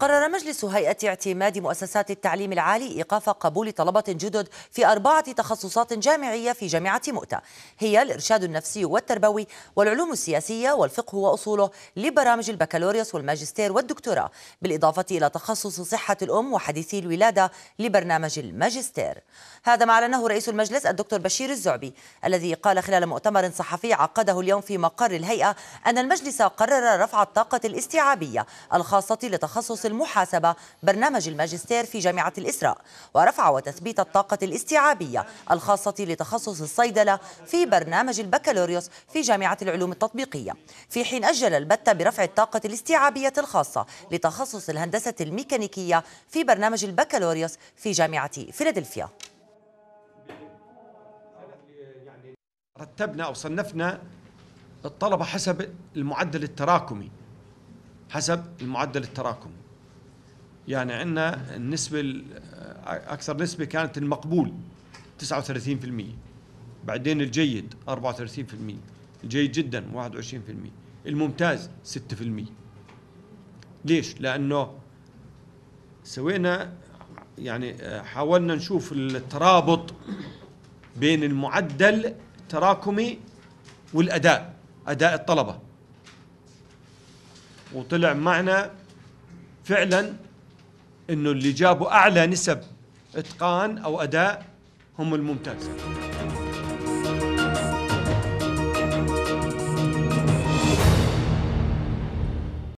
قرر مجلس هيئة اعتماد مؤسسات التعليم العالي إيقاف قبول طلبة جدد في أربعة تخصصات جامعية في جامعة مؤتة هي الإرشاد النفسي والتربوي والعلوم السياسية والفقه وأصوله لبرامج البكالوريوس والماجستير والدكتوراه بالإضافة إلى تخصص صحة الأم وحديثي الولادة لبرنامج الماجستير هذا ما أعلنه رئيس المجلس الدكتور بشير الزعبي الذي قال خلال مؤتمر صحفي عقده اليوم في مقر الهيئة أن المجلس قرر رفع الطاقة الاستيعابية الخاصة لتخصص المحاسبة برنامج الماجستير في جامعة الإسراء ورفع وتثبيت الطاقة الاستيعابية الخاصة لتخصص الصيدلة في برنامج البكالوريوس في جامعة العلوم التطبيقية في حين أجل البت برفع الطاقة الاستيعابية الخاصة لتخصص الهندسة الميكانيكية في برنامج البكالوريوس في جامعة فيلادلفيا رتبنا أو صنفنا الطلبة حسب المعدل التراكمي حسب المعدل التراكمي يعني عندنا النسبة أكثر نسبة كانت المقبول 39% بعدين الجيد 34% الجيد جدا 21% الممتاز 6% ليش؟ لأنه سوينا يعني حاولنا نشوف الترابط بين المعدل التراكمي والأداء أداء الطلبة وطلع معنا فعلا انه اللي جابوا اعلى نسب اتقان او اداء هم الممتازين